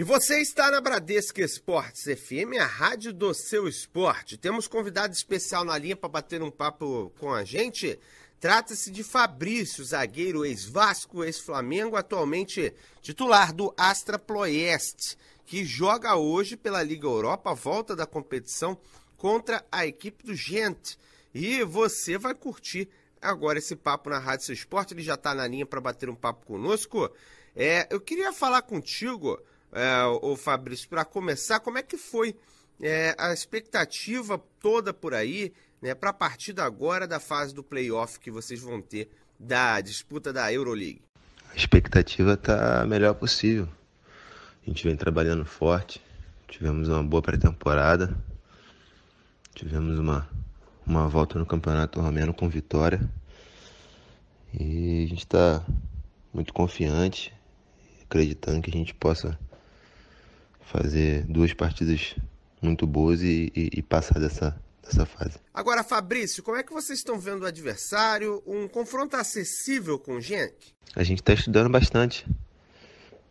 E você está na Bradesco Esportes FM, a rádio do seu esporte. Temos convidado especial na linha para bater um papo com a gente. Trata-se de Fabrício, zagueiro ex-Vasco, ex-Flamengo, atualmente titular do Astra Ploiest, que joga hoje pela Liga Europa, volta da competição contra a equipe do Gente. E você vai curtir agora esse papo na Rádio Seu Esporte, ele já está na linha para bater um papo conosco. É, eu queria falar contigo é, o Fabrício, para começar, como é que foi é, a expectativa toda por aí né, para a partida agora da fase do playoff que vocês vão ter da disputa da Euroleague? A expectativa está a melhor possível. A gente vem trabalhando forte, tivemos uma boa pré-temporada, tivemos uma, uma volta no campeonato romeno com vitória. E a gente está muito confiante, acreditando que a gente possa fazer duas partidas muito boas e, e, e passar dessa, dessa fase. Agora, Fabrício, como é que vocês estão vendo o adversário? Um confronto acessível com o Genk? A gente está estudando bastante.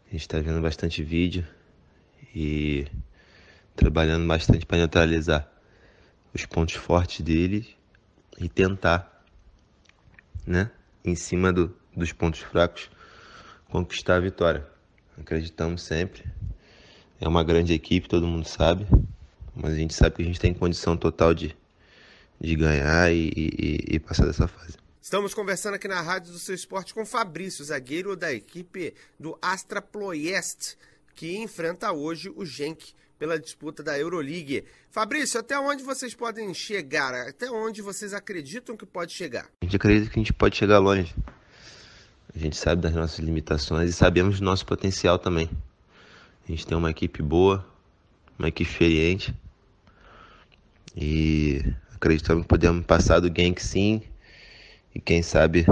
A gente está vendo bastante vídeo e trabalhando bastante para neutralizar os pontos fortes dele e tentar, né, em cima do, dos pontos fracos, conquistar a vitória. Acreditamos sempre é uma grande equipe, todo mundo sabe. Mas a gente sabe que a gente tem condição total de, de ganhar e, e, e passar dessa fase. Estamos conversando aqui na Rádio do Seu Esporte com Fabrício, zagueiro da equipe do Astra Ploiest, que enfrenta hoje o Genk pela disputa da Euroleague. Fabrício, até onde vocês podem chegar? Até onde vocês acreditam que pode chegar? A gente acredita que a gente pode chegar longe. A gente sabe das nossas limitações e sabemos do nosso potencial também. A gente tem uma equipe boa, uma equipe experiente. E acreditamos que podemos passar do Genk sim. E quem sabe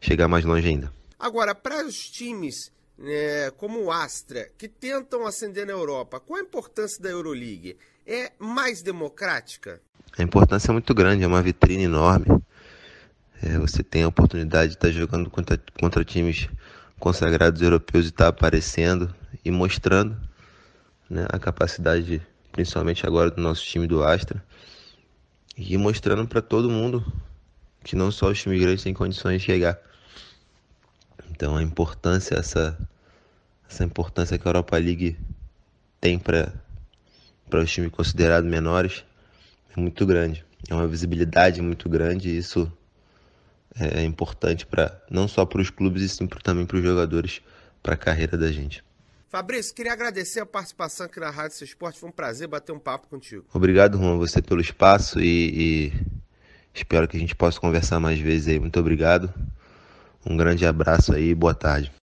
chegar mais longe ainda. Agora, para os times é, como o Astra, que tentam ascender na Europa, qual a importância da Euroleague? É mais democrática? A importância é muito grande, é uma vitrine enorme. É, você tem a oportunidade de estar jogando contra, contra times consagrados europeus está aparecendo e mostrando né, a capacidade, principalmente agora do nosso time do Astra, e mostrando para todo mundo que não só os times grandes têm condições de chegar. Então a importância essa essa importância que a Europa League tem para para os times considerados menores é muito grande. É uma visibilidade muito grande e isso é, é importante para não só para os clubes e sim também para os jogadores, para a carreira da gente. Fabrício, queria agradecer a participação aqui na Rádio Esporte. Foi um prazer bater um papo contigo. Obrigado, Juan, você pelo espaço e, e espero que a gente possa conversar mais vezes aí. Muito obrigado. Um grande abraço aí e boa tarde.